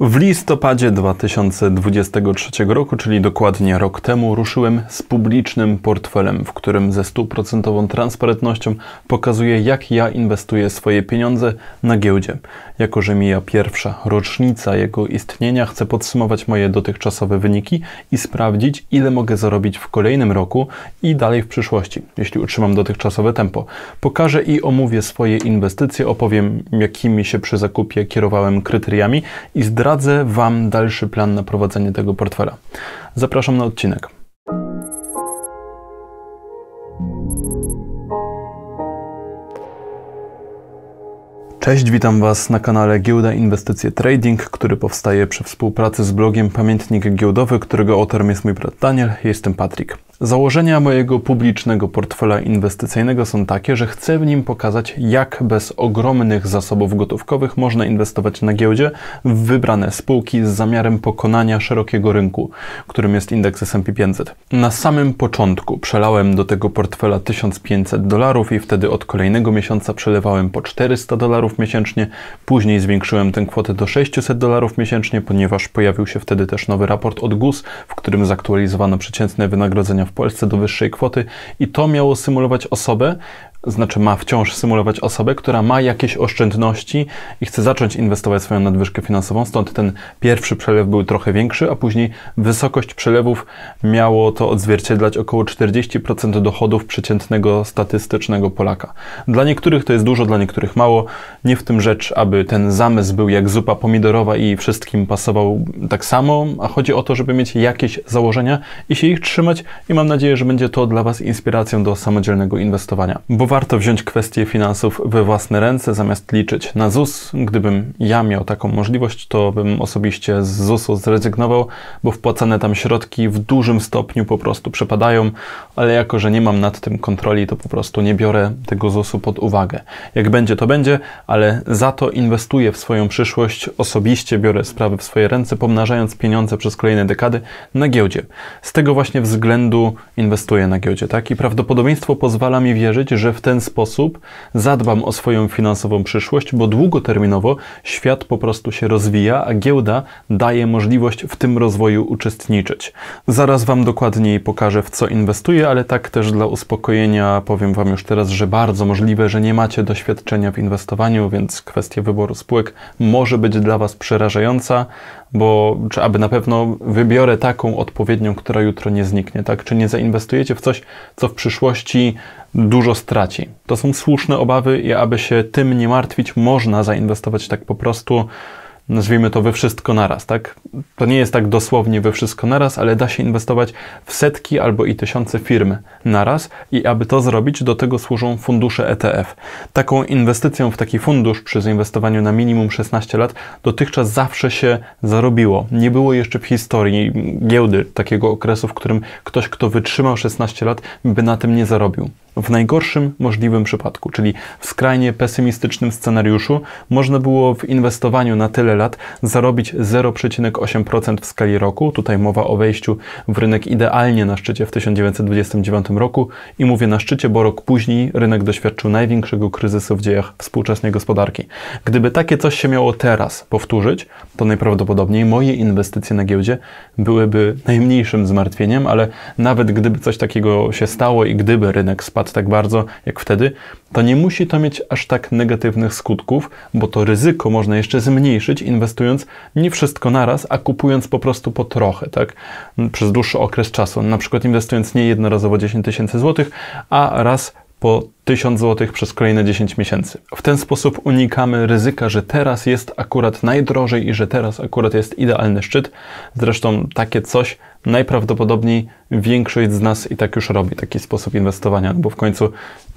W listopadzie 2023 roku, czyli dokładnie rok temu, ruszyłem z publicznym portfelem, w którym ze stuprocentową transparentnością pokazuję, jak ja inwestuję swoje pieniądze na giełdzie. Jako, że mija pierwsza rocznica jego istnienia, chcę podsumować moje dotychczasowe wyniki i sprawdzić, ile mogę zarobić w kolejnym roku i dalej w przyszłości, jeśli utrzymam dotychczasowe tempo. Pokażę i omówię swoje inwestycje, opowiem, jakimi się przy zakupie kierowałem kryteriami i zdradzę, zdradzę Wam dalszy plan na prowadzenie tego portfela. Zapraszam na odcinek. Cześć, witam Was na kanale Giełda Inwestycje Trading, który powstaje przy współpracy z blogiem Pamiętnik Giełdowy, którego autorem jest mój brat Daniel, jestem Patryk. Założenia mojego publicznego portfela inwestycyjnego są takie, że chcę w nim pokazać, jak bez ogromnych zasobów gotówkowych można inwestować na giełdzie w wybrane spółki z zamiarem pokonania szerokiego rynku, którym jest indeks S&P 500. Na samym początku przelałem do tego portfela 1500 dolarów i wtedy od kolejnego miesiąca przelewałem po 400 dolarów miesięcznie, później zwiększyłem tę kwotę do 600 dolarów miesięcznie, ponieważ pojawił się wtedy też nowy raport od GUS, w którym zaktualizowano przeciętne wynagrodzenia w Polsce do wyższej kwoty i to miało symulować osobę, znaczy ma wciąż symulować osobę, która ma jakieś oszczędności i chce zacząć inwestować swoją nadwyżkę finansową, stąd ten pierwszy przelew był trochę większy, a później wysokość przelewów miało to odzwierciedlać około 40% dochodów przeciętnego statystycznego Polaka. Dla niektórych to jest dużo, dla niektórych mało. Nie w tym rzecz, aby ten zamysł był jak zupa pomidorowa i wszystkim pasował tak samo, a chodzi o to, żeby mieć jakieś założenia i się ich trzymać i mam nadzieję, że będzie to dla Was inspiracją do samodzielnego inwestowania. Bo warto wziąć kwestię finansów we własne ręce zamiast liczyć na ZUS? Gdybym ja miał taką możliwość, to bym osobiście z ZUS-u zrezygnował, bo wpłacane tam środki w dużym stopniu po prostu przepadają, ale jako, że nie mam nad tym kontroli, to po prostu nie biorę tego ZUS-u pod uwagę. Jak będzie, to będzie, ale za to inwestuję w swoją przyszłość, osobiście biorę sprawy w swoje ręce, pomnażając pieniądze przez kolejne dekady na giełdzie. Z tego właśnie względu inwestuję na giełdzie, tak? I prawdopodobieństwo pozwala mi wierzyć, że w ten sposób zadbam o swoją finansową przyszłość, bo długoterminowo świat po prostu się rozwija, a giełda daje możliwość w tym rozwoju uczestniczyć. Zaraz Wam dokładniej pokażę, w co inwestuję, ale tak też dla uspokojenia powiem Wam już teraz, że bardzo możliwe, że nie macie doświadczenia w inwestowaniu, więc kwestia wyboru spółek może być dla Was przerażająca, bo czy aby na pewno wybiorę taką odpowiednią, która jutro nie zniknie, tak? Czy nie zainwestujecie w coś, co w przyszłości dużo straci. To są słuszne obawy i aby się tym nie martwić, można zainwestować tak po prostu, nazwijmy to we wszystko naraz, tak? To nie jest tak dosłownie we wszystko naraz, ale da się inwestować w setki albo i tysiące firm naraz i aby to zrobić, do tego służą fundusze ETF. Taką inwestycją w taki fundusz przy zainwestowaniu na minimum 16 lat dotychczas zawsze się zarobiło. Nie było jeszcze w historii giełdy takiego okresu, w którym ktoś, kto wytrzymał 16 lat, by na tym nie zarobił w najgorszym możliwym przypadku, czyli w skrajnie pesymistycznym scenariuszu, można było w inwestowaniu na tyle lat zarobić 0,8% w skali roku. Tutaj mowa o wejściu w rynek idealnie na szczycie w 1929 roku i mówię na szczycie, bo rok później rynek doświadczył największego kryzysu w dziejach współczesnej gospodarki. Gdyby takie coś się miało teraz powtórzyć, to najprawdopodobniej moje inwestycje na giełdzie byłyby najmniejszym zmartwieniem, ale nawet gdyby coś takiego się stało i gdyby rynek spadł tak bardzo jak wtedy, to nie musi to mieć aż tak negatywnych skutków, bo to ryzyko można jeszcze zmniejszyć, inwestując nie wszystko naraz, a kupując po prostu po trochę, tak? Przez dłuższy okres czasu. Na przykład inwestując nie jednorazowo 10 tysięcy złotych, a raz po 1000 zł przez kolejne 10 miesięcy. W ten sposób unikamy ryzyka, że teraz jest akurat najdrożej i że teraz akurat jest idealny szczyt. Zresztą takie coś najprawdopodobniej większość z nas i tak już robi, taki sposób inwestowania, no bo w końcu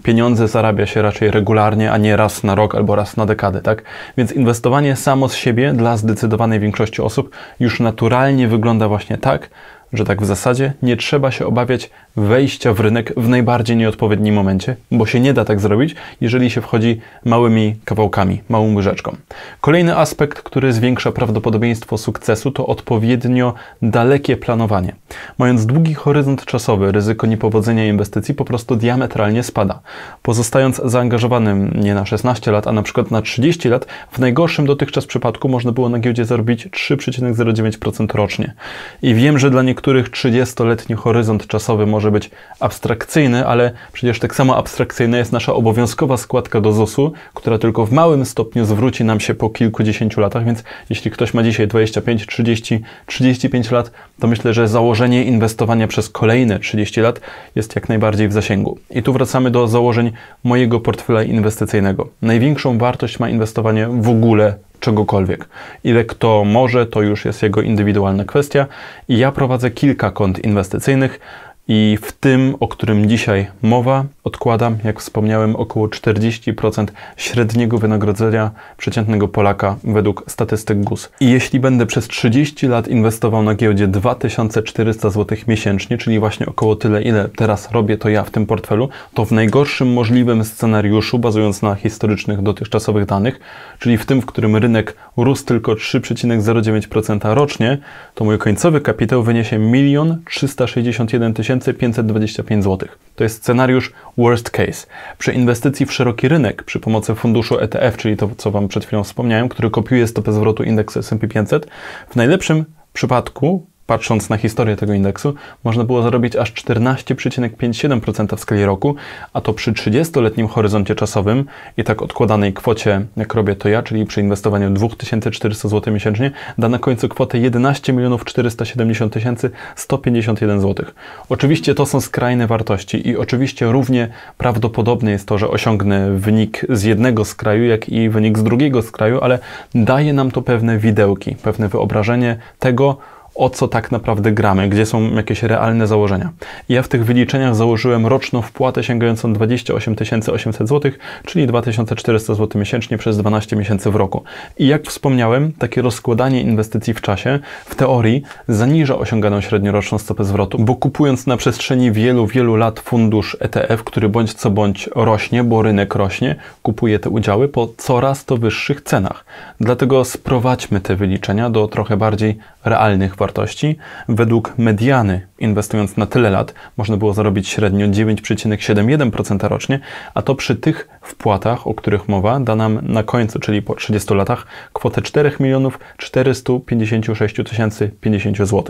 pieniądze zarabia się raczej regularnie, a nie raz na rok albo raz na dekadę, tak? Więc inwestowanie samo z siebie dla zdecydowanej większości osób już naturalnie wygląda właśnie tak, że tak w zasadzie nie trzeba się obawiać wejścia w rynek w najbardziej nieodpowiednim momencie, bo się nie da tak zrobić, jeżeli się wchodzi małymi kawałkami, małą łyżeczką. Kolejny aspekt, który zwiększa prawdopodobieństwo sukcesu, to odpowiednio dalekie planowanie. Mając długi horyzont czasowy, ryzyko niepowodzenia inwestycji po prostu diametralnie spada. Pozostając zaangażowanym nie na 16 lat, a na przykład na 30 lat, w najgorszym dotychczas przypadku można było na giełdzie zarobić 3,09% rocznie. I wiem, że dla niektórych 30-letni horyzont czasowy może może być abstrakcyjny, ale przecież tak samo abstrakcyjna jest nasza obowiązkowa składka do ZUS-u, która tylko w małym stopniu zwróci nam się po kilkudziesięciu latach, więc jeśli ktoś ma dzisiaj 25, 30, 35 lat, to myślę, że założenie inwestowania przez kolejne 30 lat jest jak najbardziej w zasięgu. I tu wracamy do założeń mojego portfela inwestycyjnego. Największą wartość ma inwestowanie w ogóle czegokolwiek. Ile kto może, to już jest jego indywidualna kwestia. I ja prowadzę kilka kont inwestycyjnych. I w tym, o którym dzisiaj mowa, odkładam, jak wspomniałem, około 40% średniego wynagrodzenia przeciętnego Polaka według statystyk GUS. I jeśli będę przez 30 lat inwestował na giełdzie 2400 zł miesięcznie, czyli właśnie około tyle, ile teraz robię to ja w tym portfelu, to w najgorszym możliwym scenariuszu, bazując na historycznych dotychczasowych danych, czyli w tym, w którym rynek rósł tylko 3,09% rocznie, to mój końcowy kapitał wyniesie 1 361 000 525 zł. To jest scenariusz worst case. Przy inwestycji w szeroki rynek przy pomocy funduszu ETF, czyli to, co Wam przed chwilą wspomniałem, który kopiuje stopę zwrotu indeks S&P 500, w najlepszym przypadku patrząc na historię tego indeksu, można było zarobić aż 14,57% w skali roku, a to przy 30-letnim horyzoncie czasowym i tak odkładanej kwocie, jak robię to ja, czyli przy inwestowaniu 2400 zł miesięcznie, da na końcu kwotę 11 470 151 zł. Oczywiście to są skrajne wartości i oczywiście równie prawdopodobne jest to, że osiągnę wynik z jednego z jak i wynik z drugiego z kraju, ale daje nam to pewne widełki, pewne wyobrażenie tego, o co tak naprawdę gramy, gdzie są jakieś realne założenia. Ja w tych wyliczeniach założyłem roczną wpłatę sięgającą 28 800 zł, czyli 2400 zł miesięcznie przez 12 miesięcy w roku. I jak wspomniałem, takie rozkładanie inwestycji w czasie w teorii zaniża osiąganą średnioroczną stopę zwrotu, bo kupując na przestrzeni wielu, wielu lat fundusz ETF, który bądź co bądź rośnie, bo rynek rośnie, kupuje te udziały po coraz to wyższych cenach. Dlatego sprowadźmy te wyliczenia do trochę bardziej realnych wartości, według mediany inwestując na tyle lat można było zarobić średnio 9,71% rocznie, a to przy tych wpłatach, o których mowa, da nam na końcu, czyli po 30 latach, kwotę 4 milionów 456 050 zł.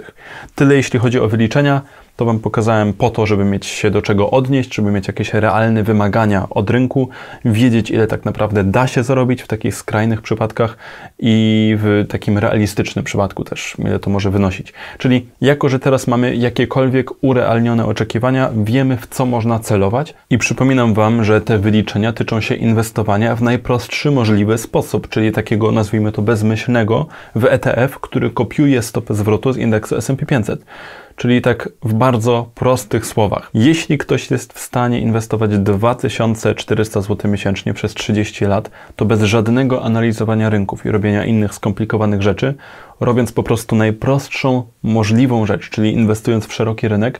Tyle jeśli chodzi o wyliczenia to Wam pokazałem po to, żeby mieć się do czego odnieść, żeby mieć jakieś realne wymagania od rynku, wiedzieć ile tak naprawdę da się zarobić w takich skrajnych przypadkach i w takim realistycznym przypadku też, ile to może wynosić. Czyli jako, że teraz mamy jakiekolwiek urealnione oczekiwania, wiemy w co można celować i przypominam Wam, że te wyliczenia tyczą się inwestowania w najprostszy możliwy sposób, czyli takiego nazwijmy to bezmyślnego w ETF, który kopiuje stopę zwrotu z indeksu S&P 500. Czyli tak w bardzo prostych słowach. Jeśli ktoś jest w stanie inwestować 2400 zł miesięcznie przez 30 lat, to bez żadnego analizowania rynków i robienia innych skomplikowanych rzeczy, robiąc po prostu najprostszą możliwą rzecz, czyli inwestując w szeroki rynek,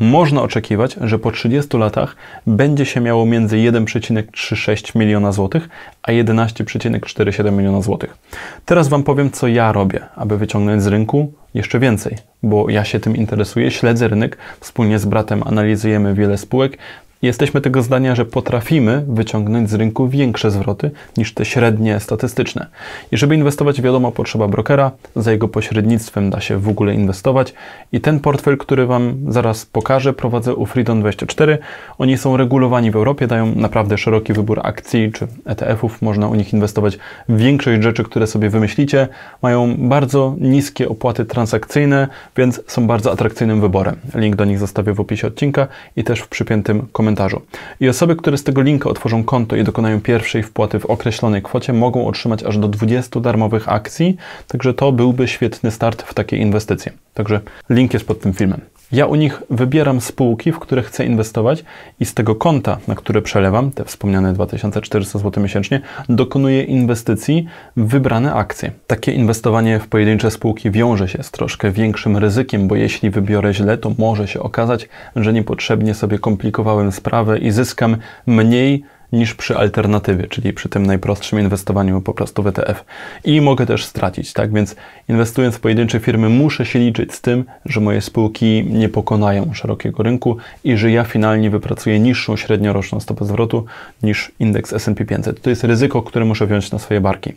można oczekiwać, że po 30 latach będzie się miało między 1,36 miliona złotych a 11,47 miliona złotych. Teraz Wam powiem, co ja robię, aby wyciągnąć z rynku jeszcze więcej, bo ja się tym interesuję, śledzę rynek, wspólnie z bratem analizujemy wiele spółek, Jesteśmy tego zdania, że potrafimy wyciągnąć z rynku większe zwroty niż te średnie statystyczne. I żeby inwestować, wiadomo, potrzeba brokera, za jego pośrednictwem da się w ogóle inwestować. I ten portfel, który Wam zaraz pokażę, prowadzę u Freedom24. Oni są regulowani w Europie, dają naprawdę szeroki wybór akcji czy ETF-ów, można u nich inwestować w większość rzeczy, które sobie wymyślicie. Mają bardzo niskie opłaty transakcyjne, więc są bardzo atrakcyjnym wyborem. Link do nich zostawię w opisie odcinka i też w przypiętym komentarzu komentarzu. I osoby, które z tego linka otworzą konto i dokonają pierwszej wpłaty w określonej kwocie, mogą otrzymać aż do 20 darmowych akcji, także to byłby świetny start w takie inwestycje. Także link jest pod tym filmem. Ja u nich wybieram spółki, w które chcę inwestować i z tego konta, na które przelewam, te wspomniane 2400 zł miesięcznie, dokonuję inwestycji w wybrane akcje. Takie inwestowanie w pojedyncze spółki wiąże się z troszkę większym ryzykiem, bo jeśli wybiorę źle, to może się okazać, że niepotrzebnie sobie komplikowałem sprawę i zyskam mniej niż przy alternatywie, czyli przy tym najprostszym inwestowaniu po prostu w ETF. I mogę też stracić, tak? Więc inwestując w pojedyncze firmy, muszę się liczyć z tym, że moje spółki nie pokonają szerokiego rynku i że ja finalnie wypracuję niższą średnioroczną stopę zwrotu niż indeks S&P 500. To jest ryzyko, które muszę wziąć na swoje barki.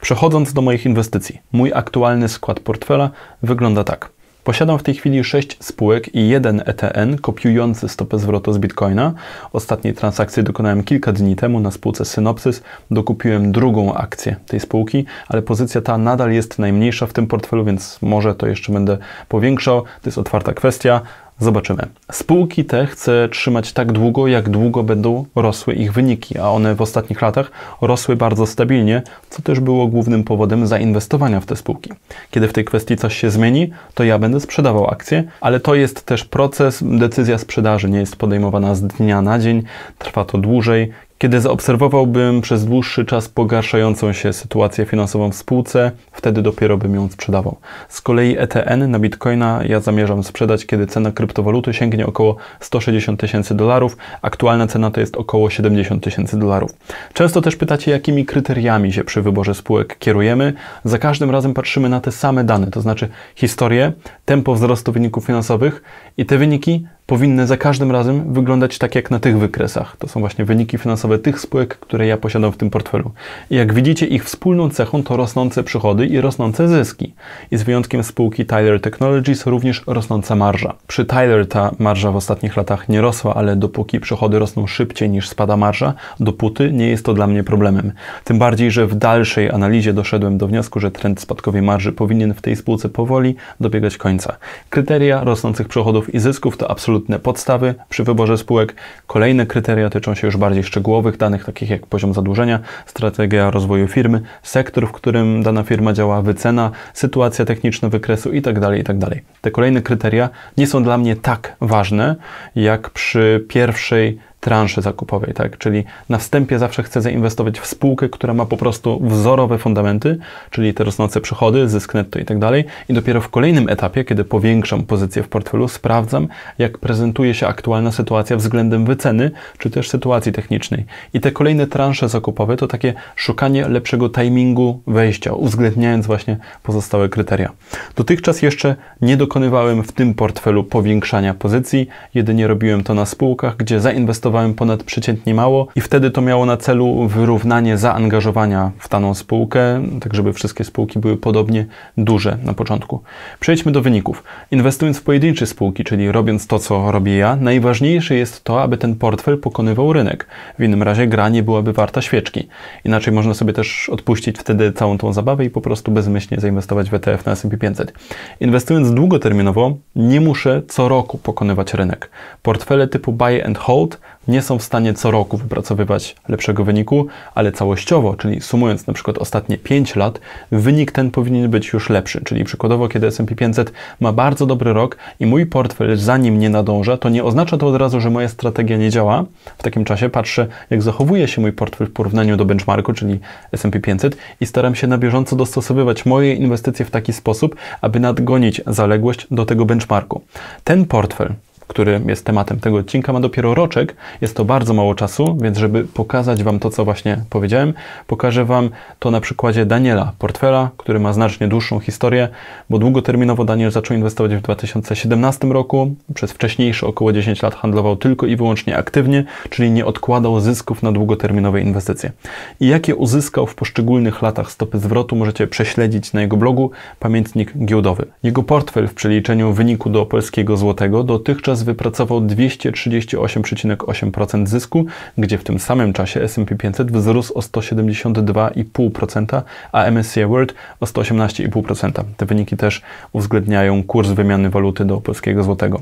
Przechodząc do moich inwestycji, mój aktualny skład portfela wygląda tak. Posiadam w tej chwili 6 spółek i jeden ETN kopiujący stopę zwrotu z Bitcoina. Ostatniej transakcji dokonałem kilka dni temu na spółce Synopsys. Dokupiłem drugą akcję tej spółki, ale pozycja ta nadal jest najmniejsza w tym portfelu, więc może to jeszcze będę powiększał. To jest otwarta kwestia Zobaczymy. Spółki te chcę trzymać tak długo, jak długo będą rosły ich wyniki, a one w ostatnich latach rosły bardzo stabilnie, co też było głównym powodem zainwestowania w te spółki. Kiedy w tej kwestii coś się zmieni, to ja będę sprzedawał akcje, ale to jest też proces, decyzja sprzedaży nie jest podejmowana z dnia na dzień, trwa to dłużej. Kiedy zaobserwowałbym przez dłuższy czas pogarszającą się sytuację finansową w spółce, wtedy dopiero bym ją sprzedawał. Z kolei ETN na bitcoina ja zamierzam sprzedać, kiedy cena kryptowaluty sięgnie około 160 tysięcy dolarów. Aktualna cena to jest około 70 tysięcy dolarów. Często też pytacie, jakimi kryteriami się przy wyborze spółek kierujemy. Za każdym razem patrzymy na te same dane, to znaczy historię, tempo wzrostu wyników finansowych i te wyniki powinny za każdym razem wyglądać tak jak na tych wykresach. To są właśnie wyniki finansowe tych spółek, które ja posiadam w tym portfelu. I jak widzicie, ich wspólną cechą to rosnące przychody i rosnące zyski. I z wyjątkiem spółki Tyler Technologies również rosnąca marża. Przy Tyler ta marża w ostatnich latach nie rosła, ale dopóki przychody rosną szybciej niż spada marża, dopóty nie jest to dla mnie problemem. Tym bardziej, że w dalszej analizie doszedłem do wniosku, że trend spadkowej marży powinien w tej spółce powoli dobiegać końca. Kryteria rosnących przychodów i zysków to absolutnie absolutne podstawy przy wyborze spółek. Kolejne kryteria tyczą się już bardziej szczegółowych danych, takich jak poziom zadłużenia, strategia rozwoju firmy, sektor, w którym dana firma działa, wycena, sytuacja techniczna wykresu itd. Tak itd. Tak Te kolejne kryteria nie są dla mnie tak ważne, jak przy pierwszej transzy zakupowej, tak? Czyli na wstępie zawsze chcę zainwestować w spółkę, która ma po prostu wzorowe fundamenty, czyli te rosnące przychody, zysk netto i tak dalej. I dopiero w kolejnym etapie, kiedy powiększam pozycję w portfelu, sprawdzam, jak prezentuje się aktualna sytuacja względem wyceny, czy też sytuacji technicznej. I te kolejne transze zakupowe to takie szukanie lepszego timingu wejścia, uwzględniając właśnie pozostałe kryteria. Dotychczas jeszcze nie dokonywałem w tym portfelu powiększania pozycji, jedynie robiłem to na spółkach, gdzie zainwestowałem inwestowałem ponad przeciętnie mało i wtedy to miało na celu wyrównanie zaangażowania w daną spółkę, tak żeby wszystkie spółki były podobnie duże na początku. Przejdźmy do wyników. Inwestując w pojedyncze spółki, czyli robiąc to, co robię ja, najważniejsze jest to, aby ten portfel pokonywał rynek. W innym razie gra nie byłaby warta świeczki. Inaczej można sobie też odpuścić wtedy całą tą zabawę i po prostu bezmyślnie zainwestować w ETF na S&P 500. Inwestując długoterminowo, nie muszę co roku pokonywać rynek. Portfele typu buy and hold nie są w stanie co roku wypracowywać lepszego wyniku, ale całościowo, czyli sumując na przykład ostatnie 5 lat, wynik ten powinien być już lepszy. Czyli przykładowo, kiedy S&P 500 ma bardzo dobry rok i mój portfel za nim nie nadąża, to nie oznacza to od razu, że moja strategia nie działa. W takim czasie patrzę, jak zachowuje się mój portfel w porównaniu do benchmarku, czyli S&P 500 i staram się na bieżąco dostosowywać moje inwestycje w taki sposób, aby nadgonić zaległość do tego benchmarku. Ten portfel który jest tematem tego odcinka, ma dopiero roczek. Jest to bardzo mało czasu, więc żeby pokazać Wam to, co właśnie powiedziałem, pokażę Wam to na przykładzie Daniela Portfela, który ma znacznie dłuższą historię, bo długoterminowo Daniel zaczął inwestować w 2017 roku. Przez wcześniejsze około 10 lat handlował tylko i wyłącznie aktywnie, czyli nie odkładał zysków na długoterminowe inwestycje. I jakie uzyskał w poszczególnych latach stopy zwrotu, możecie prześledzić na jego blogu Pamiętnik Giełdowy. Jego portfel w przeliczeniu wyniku do polskiego złotego dotychczas wypracował 238,8% zysku, gdzie w tym samym czasie S&P 500 wzrósł o 172,5%, a MSCI World o 118,5%. Te wyniki też uwzględniają kurs wymiany waluty do polskiego złotego.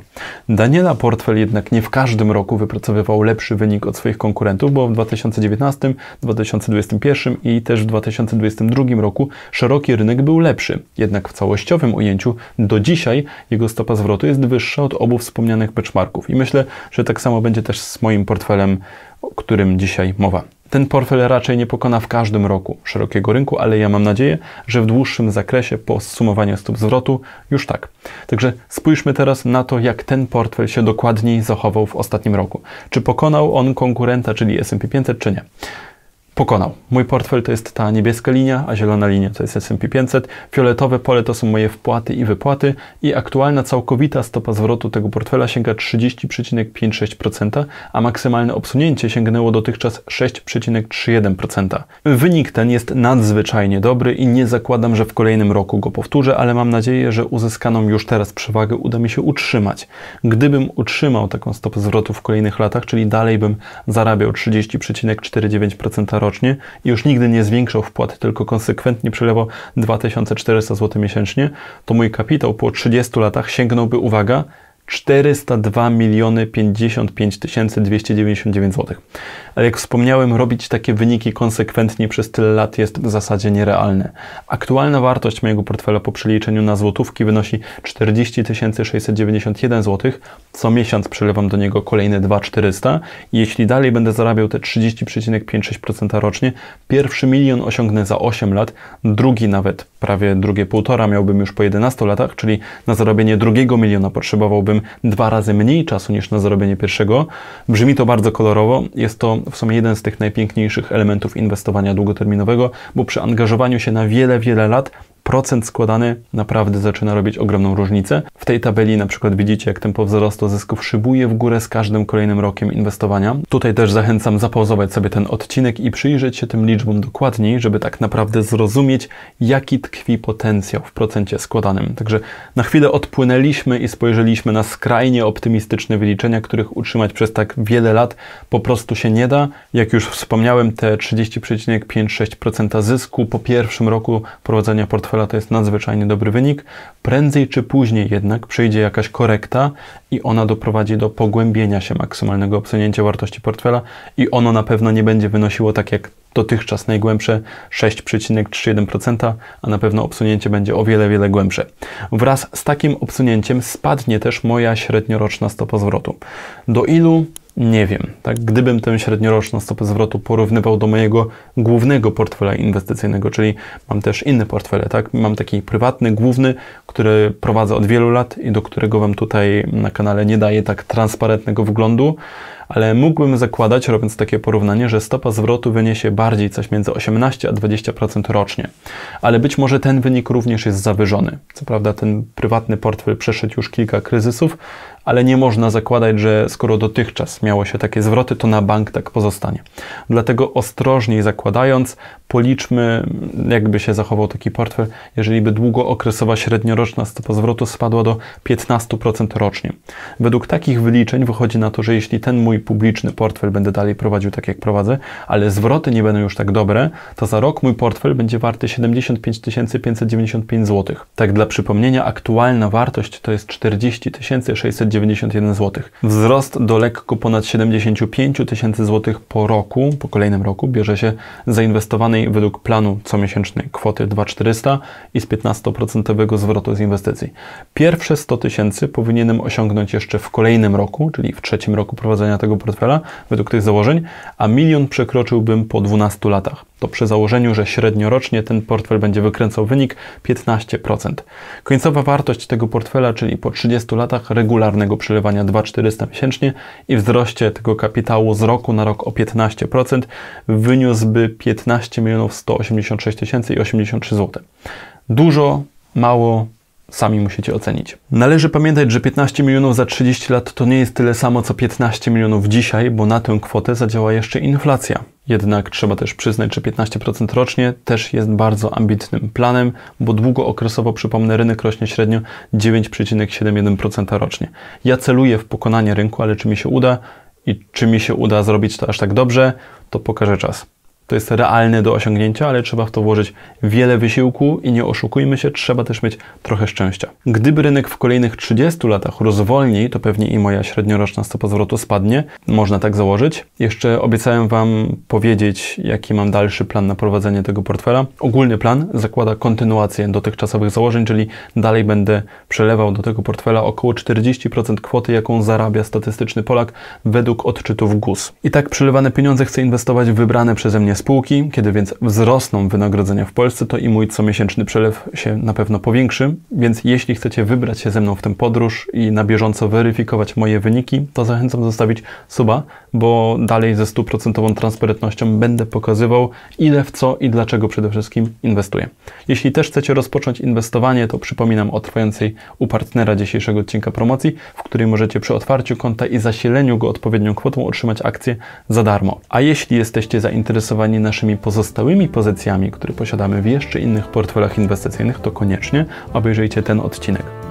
Daniela portfel jednak nie w każdym roku wypracowywał lepszy wynik od swoich konkurentów, bo w 2019, 2021 i też w 2022 roku szeroki rynek był lepszy. Jednak w całościowym ujęciu do dzisiaj jego stopa zwrotu jest wyższa od obu wspomnianych różnych benchmarków. I myślę, że tak samo będzie też z moim portfelem, o którym dzisiaj mowa. Ten portfel raczej nie pokona w każdym roku szerokiego rynku, ale ja mam nadzieję, że w dłuższym zakresie po zsumowaniu stóp zwrotu już tak. Także spójrzmy teraz na to, jak ten portfel się dokładniej zachował w ostatnim roku. Czy pokonał on konkurenta, czyli S&P 500, czy nie pokonał. Mój portfel to jest ta niebieska linia, a zielona linia to jest S&P 500, fioletowe pole to są moje wpłaty i wypłaty i aktualna całkowita stopa zwrotu tego portfela sięga 30,56%, a maksymalne obsunięcie sięgnęło dotychczas 6,31%. Wynik ten jest nadzwyczajnie dobry i nie zakładam, że w kolejnym roku go powtórzę, ale mam nadzieję, że uzyskaną już teraz przewagę uda mi się utrzymać. Gdybym utrzymał taką stopę zwrotu w kolejnych latach, czyli dalej bym zarabiał 30,49% rocznie i już nigdy nie zwiększał wpłat, tylko konsekwentnie przelewał 2400 zł miesięcznie, to mój kapitał po 30 latach sięgnąłby, uwaga, 402 miliony 55 299 zł. Ale jak wspomniałem, robić takie wyniki konsekwentnie przez tyle lat jest w zasadzie nierealne. Aktualna wartość mojego portfela po przeliczeniu na złotówki wynosi 40 691 zł. Co miesiąc przelewam do niego kolejne 2400 i jeśli dalej będę zarabiał te 30,56% rocznie, pierwszy milion osiągnę za 8 lat, drugi nawet prawie drugie półtora miałbym już po 11 latach, czyli na zarobienie drugiego miliona potrzebowałbym dwa razy mniej czasu niż na zrobienie pierwszego. Brzmi to bardzo kolorowo. Jest to w sumie jeden z tych najpiękniejszych elementów inwestowania długoterminowego, bo przy angażowaniu się na wiele, wiele lat procent składany naprawdę zaczyna robić ogromną różnicę. W tej tabeli na przykład widzicie, jak tempo wzrostu zysków szybuje w górę z każdym kolejnym rokiem inwestowania. Tutaj też zachęcam zapozować sobie ten odcinek i przyjrzeć się tym liczbom dokładniej, żeby tak naprawdę zrozumieć, jaki tkwi potencjał w procencie składanym. Także na chwilę odpłynęliśmy i spojrzeliśmy na skrajnie optymistyczne wyliczenia, których utrzymać przez tak wiele lat po prostu się nie da. Jak już wspomniałem, te 30,56% zysku po pierwszym roku prowadzenia portfela portfela to jest nadzwyczajnie dobry wynik. Prędzej czy później jednak przyjdzie jakaś korekta i ona doprowadzi do pogłębienia się maksymalnego obsunięcia wartości portfela i ono na pewno nie będzie wynosiło tak jak dotychczas najgłębsze 6,31%, a na pewno obsunięcie będzie o wiele, wiele głębsze. Wraz z takim obsunięciem spadnie też moja średnioroczna stopa zwrotu. Do ilu nie wiem. Tak? Gdybym tę średnioroczną stopę zwrotu porównywał do mojego głównego portfela inwestycyjnego, czyli mam też inne portfele, tak? Mam taki prywatny, główny, który prowadzę od wielu lat i do którego Wam tutaj na kanale nie daję tak transparentnego wglądu, ale mógłbym zakładać, robiąc takie porównanie, że stopa zwrotu wyniesie bardziej coś między 18 a 20% rocznie. Ale być może ten wynik również jest zawyżony. Co prawda ten prywatny portfel przeszedł już kilka kryzysów, ale nie można zakładać, że skoro dotychczas miało się takie zwroty, to na bank tak pozostanie. Dlatego ostrożniej zakładając, policzmy, jakby się zachował taki portfel, jeżeli by długookresowa średnioroczna stopa zwrotu spadła do 15% rocznie. Według takich wyliczeń wychodzi na to, że jeśli ten mój mój publiczny portfel będę dalej prowadził tak, jak prowadzę, ale zwroty nie będą już tak dobre, to za rok mój portfel będzie warty 75 595 zł. Tak dla przypomnienia, aktualna wartość to jest 40 691 zł. Wzrost do lekko ponad 75 tysięcy zł po roku, po kolejnym roku, bierze się zainwestowanej według planu comiesięcznej kwoty 2400 i z 15% zwrotu z inwestycji. Pierwsze 100 tysięcy powinienem osiągnąć jeszcze w kolejnym roku, czyli w trzecim roku prowadzenia tego tego portfela według tych założeń, a milion przekroczyłbym po 12 latach. To przy założeniu, że średniorocznie ten portfel będzie wykręcał wynik 15%. Końcowa wartość tego portfela, czyli po 30 latach regularnego przelewania 2,400 miesięcznie i wzroście tego kapitału z roku na rok o 15%, wyniósłby 15 186 083 zł. Dużo, mało, sami musicie ocenić. Należy pamiętać, że 15 milionów za 30 lat to nie jest tyle samo co 15 milionów dzisiaj, bo na tę kwotę zadziała jeszcze inflacja. Jednak trzeba też przyznać, że 15% rocznie też jest bardzo ambitnym planem, bo długookresowo, przypomnę, rynek rośnie średnio 9,71% rocznie. Ja celuję w pokonanie rynku, ale czy mi się uda i czy mi się uda zrobić to aż tak dobrze, to pokaże czas. To jest realne do osiągnięcia, ale trzeba w to włożyć wiele wysiłku i nie oszukujmy się, trzeba też mieć trochę szczęścia. Gdyby rynek w kolejnych 30 latach rozwolnił, to pewnie i moja średnioroczna stopa zwrotu spadnie. Można tak założyć. Jeszcze obiecałem Wam powiedzieć, jaki mam dalszy plan na prowadzenie tego portfela. Ogólny plan zakłada kontynuację dotychczasowych założeń, czyli dalej będę przelewał do tego portfela około 40% kwoty, jaką zarabia statystyczny Polak według odczytów GUS. I tak przelewane pieniądze chcę inwestować w wybrane przeze mnie spółki, kiedy więc wzrosną wynagrodzenia w Polsce, to i mój comiesięczny przelew się na pewno powiększy, więc jeśli chcecie wybrać się ze mną w tę podróż i na bieżąco weryfikować moje wyniki, to zachęcam zostawić suba, bo dalej ze stuprocentową transparentnością będę pokazywał, ile w co i dlaczego przede wszystkim inwestuję. Jeśli też chcecie rozpocząć inwestowanie, to przypominam o trwającej u partnera dzisiejszego odcinka promocji, w której możecie przy otwarciu konta i zasileniu go odpowiednią kwotą otrzymać akcje za darmo. A jeśli jesteście zainteresowani zainteresowani naszymi pozostałymi pozycjami, które posiadamy w jeszcze innych portfelach inwestycyjnych, to koniecznie obejrzyjcie ten odcinek.